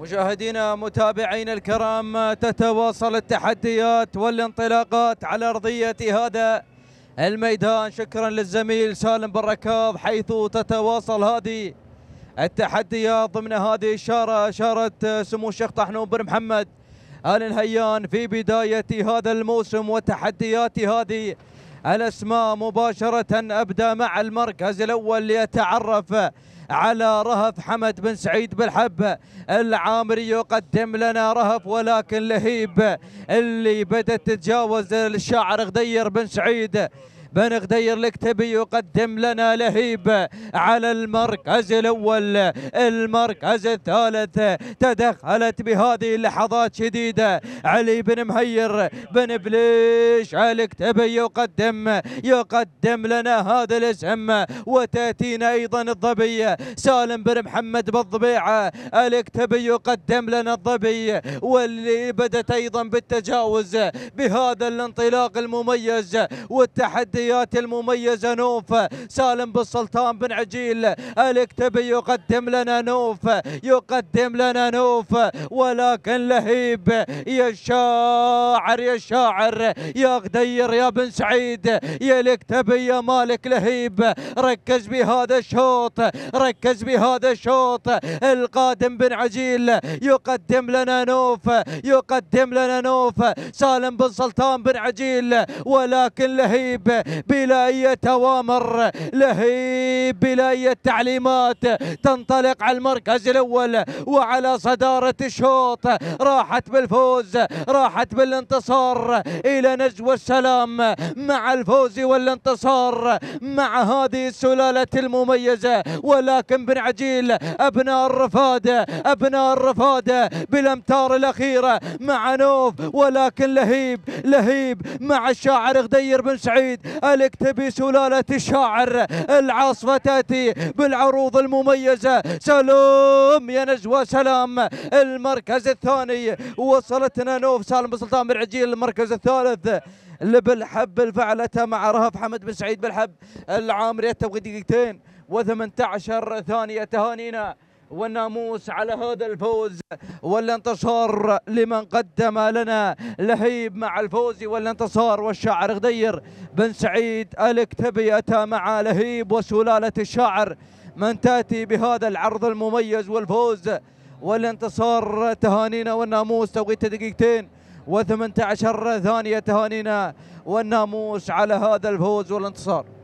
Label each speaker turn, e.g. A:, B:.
A: مشاهدينا متابعينا الكرام تتواصل التحديات والانطلاقات على ارضيه هذا الميدان شكرا للزميل سالم بركاض حيث تتواصل هذه التحديات ضمن هذه الشارة اشاره سمو الشيخ طحنون بن محمد آل نهيان في بداية هذا الموسم وتحديات هذه الأسماء مباشرة أبدأ مع المركز الأول ليتعرف على رهف حمد بن سعيد بالحبة العامري يقدم لنا رهف ولكن لهيب اللي بدأت تتجاوز الشاعر غدير بن سعيد بن غدير الكتبي يقدم لنا لهيب على المركز الأول المركز الثالث تدخلت بهذه اللحظات شديدة علي بن مهير بن بليش الكتبي يقدم يقدم لنا هذا الاسم وتأتينا أيضا الظبي سالم بن محمد بالضبيعة الكتبي يقدم لنا الظبي واللي بدت أيضا بالتجاوز بهذا الانطلاق المميز والتحدي التحديات المميزة نوف سالم بالسلطان بن عجيل الكتبي يقدم لنا نوف يقدم لنا نوف ولكن لهيب يا الشاعر يا الشاعر يا غدير يا بن سعيد يا الكتبي يا مالك لهيب ركز بهذا الشوط ركز بهذا الشوط القادم بن عجيل يقدم لنا نوف يقدم لنا نوف سالم بن سلطان بن عجيل ولكن لهيب بلا أي توامر لهيب بلا أي تعليمات تنطلق على المركز الأول وعلى صدارة الشوط راحت بالفوز راحت بالانتصار إلى نجوى السلام مع الفوز والانتصار مع هذه السلالة المميزة ولكن بن عجيل أبناء الرفادة أبناء الرفادة بالأمتار الأخيرة مع نوف ولكن لهيب لهيب مع الشاعر غدير بن سعيد الاكتبي سلالة الشاعر العاصفة تأتي بالعروض المميزة سلام يا نجوى سلام المركز الثاني وصلتنا نوف سالم سلطان بن عجيل المركز الثالث لبالحب الفعلته مع رهف حمد بن سعيد بالحب العامري التوقيت دقيقتين و18 ثانية تهانينا والناموس على هذا الفوز والانتصار لمن قدم لنا لهيب مع الفوز والانتصار والشاعر غدير بن سعيد الكتبي أتى مع لهيب وسلالة الشاعر من تأتي بهذا العرض المميز والفوز والانتصار تهانينا والناموس توقيت دقيقتين و18 ثانية تهانينا والناموس على هذا الفوز والانتصار